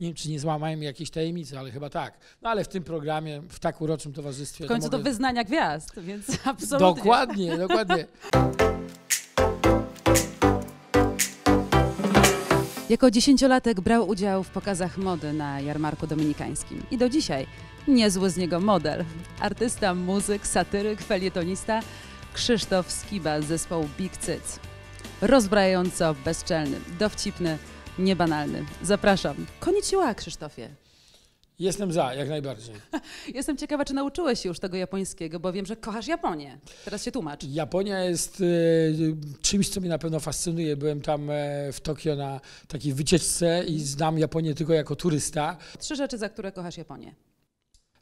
Nie wiem, czy nie złamałem jakiejś tajemnicy, ale chyba tak. No ale w tym programie, w tak uroczym towarzystwie. W końcu to, mogę... to wyznania gwiazd, więc absolutnie. Dokładnie, dokładnie. Jako dziesięciolatek brał udział w pokazach mody na jarmarku dominikańskim i do dzisiaj niezły z niego model. Artysta, muzyk, satyryk, felietonista Krzysztof Skiba z zespołu Big Cyc. Rozbrajająco bezczelny, dowcipny, niebanalny. Zapraszam. Konnichiwa, Krzysztofie. Jestem za, jak najbardziej. Jestem ciekawa, czy nauczyłeś się już tego japońskiego, bo wiem, że kochasz Japonię. Teraz się tłumacz. Japonia jest e, czymś, co mnie na pewno fascynuje. Byłem tam e, w Tokio na takiej wycieczce i znam Japonię tylko jako turysta. Trzy rzeczy, za które kochasz Japonię.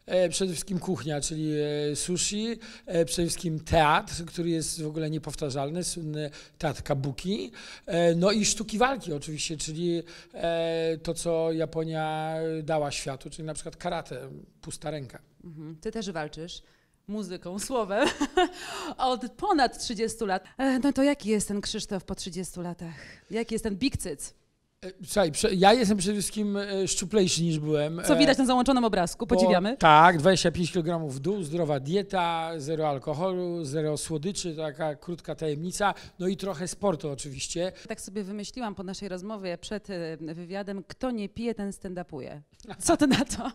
E, przede wszystkim kuchnia, czyli e, sushi, e, przede wszystkim teatr, który jest w ogóle niepowtarzalny, słynny teatr kabuki, no i sztuki walki oczywiście, czyli to, co Japonia dała światu, czyli na przykład karate, pusta ręka. Mhm. Ty też walczysz muzyką, słowem od ponad 30 lat. No to jaki jest ten Krzysztof po 30 latach? Jaki jest ten Big Cyc? E, słuchaj, ja jestem przede wszystkim e, szczuplejszy niż byłem. Co e, widać na załączonym obrazku, podziwiamy. Bo, tak, 25 kg w dół, zdrowa dieta, zero alkoholu, zero słodyczy, taka krótka tajemnica, no i trochę sportu oczywiście. Tak sobie wymyśliłam po naszej rozmowie przed wywiadem, kto nie pije, ten stand-upuje. Co ty na to?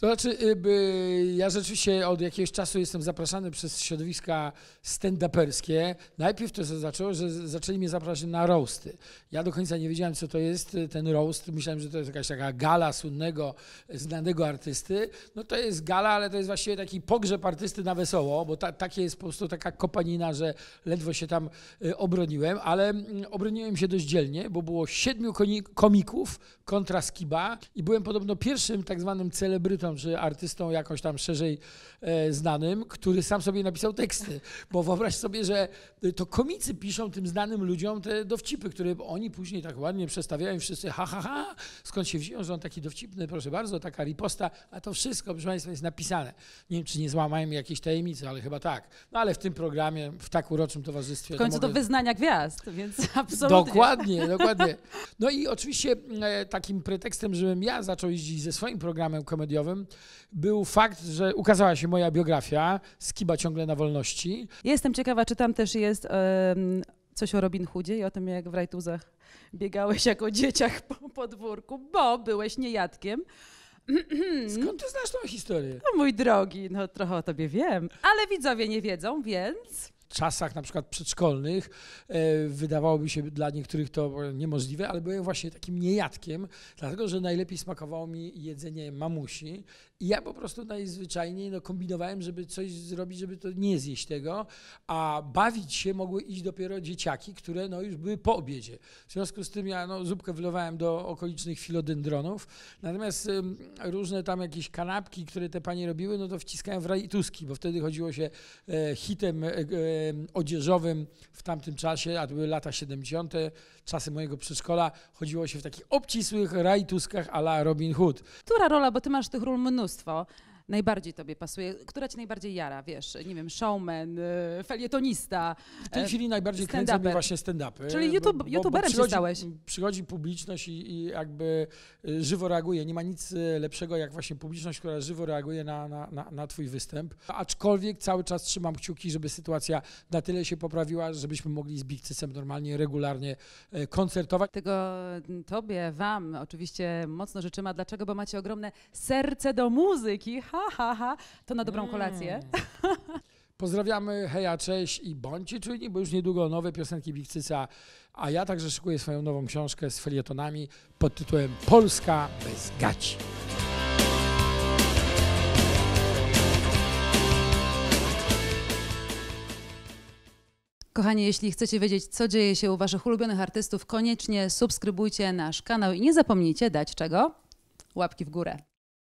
To znaczy, y, ja rzeczywiście od jakiegoś czasu jestem zapraszany przez środowiska stand-uperskie. Najpierw to się zaczęło, że zaczęli mnie zapraszać na roasty. Ja do końca nie wiedziałem, co to jest y, ten roast. Myślałem, że to jest jakaś taka gala słynnego, znanego artysty. No to jest gala, ale to jest właściwie taki pogrzeb artysty na wesoło, bo ta, takie jest po prostu taka kopanina, że ledwo się tam y, obroniłem, ale mm, obroniłem się dość dzielnie, bo było siedmiu komików kontra Skiba i byłem podobno pierwszym tak zwanym celebrytą myślą, że artystą jakoś tam szerzej e, znanym, który sam sobie napisał teksty. Bo wyobraź sobie, że y, to komicy piszą tym znanym ludziom te dowcipy, które oni później tak ładnie przestawiają wszyscy ha, ha, ha, skąd się wziął, że on taki dowcipny, proszę bardzo, taka riposta, a to wszystko, proszę Państwa, jest napisane. Nie wiem, czy nie złamają jakiejś tajemnicy, ale chyba tak. No ale w tym programie, w tak uroczym towarzystwie... W końcu to, mogę... do wyznania gwiazd, więc absolutnie. Dokładnie, dokładnie. No i oczywiście e, takim pretekstem, żebym ja zaczął jeździć ze swoim programem komediowym, był fakt, że ukazała się moja biografia, Skiba ciągle na wolności. Jestem ciekawa, czy tam też jest um, coś o Robin Hoodzie i o tym, jak w rajtuzach biegałeś jako dzieciak po podwórku, bo byłeś niejadkiem. Skąd ty znasz tą historię? No mój drogi, no trochę o tobie wiem, ale widzowie nie wiedzą, więc czasach na przykład przedszkolnych e, wydawałoby się dla niektórych to niemożliwe, ale byłem właśnie takim niejadkiem, dlatego że najlepiej smakowało mi jedzenie mamusi i ja po prostu najzwyczajniej no, kombinowałem, żeby coś zrobić, żeby to nie zjeść tego, a bawić się mogły iść dopiero dzieciaki, które no, już były po obiedzie. W związku z tym ja no, zupkę wylewałem do okolicznych filodendronów, natomiast różne tam jakieś kanapki, które te panie robiły, no to wciskałem w rajtuski, bo wtedy chodziło się e, hitem e, odzieżowym w tamtym czasie, a to były lata 70., czasy mojego przedszkola, chodziło się w takich obcisłych rajtuskach a la Robin Hood. Która rola, bo ty masz tych ról mnóstwo najbardziej tobie pasuje, która ci najbardziej jara, wiesz, nie wiem, showman, y, felietonista. W tej y, chwili najbardziej kręcą mnie właśnie stand-upy. Czyli YouTube, youtuberem się stałeś. Przychodzi publiczność i, i, jakby y, żywo reaguje. Nie ma nic lepszego jak właśnie publiczność, która żywo reaguje na, na, na, na twój występ. Aczkolwiek cały czas trzymam kciuki, żeby sytuacja na tyle się poprawiła, żebyśmy mogli z Big normalnie, regularnie koncertować. Tego mm, tobie, wam oczywiście mocno życzymy. A dlaczego? Bo macie ogromne serce do muzyki ha, ha, ha, to na dobrą kolację. Mm. Pozdrawiamy, heja, cześć i bądźcie czujni, bo już niedługo nowe piosenki Bikcyca, a ja także szykuję swoją nową książkę z felietonami pod tytułem Polska bez gaci. Kochani, jeśli chcecie wiedzieć, co dzieje się u Waszych ulubionych artystów, koniecznie subskrybujcie nasz kanał i nie zapomnijcie dać czego? Łapki w górę.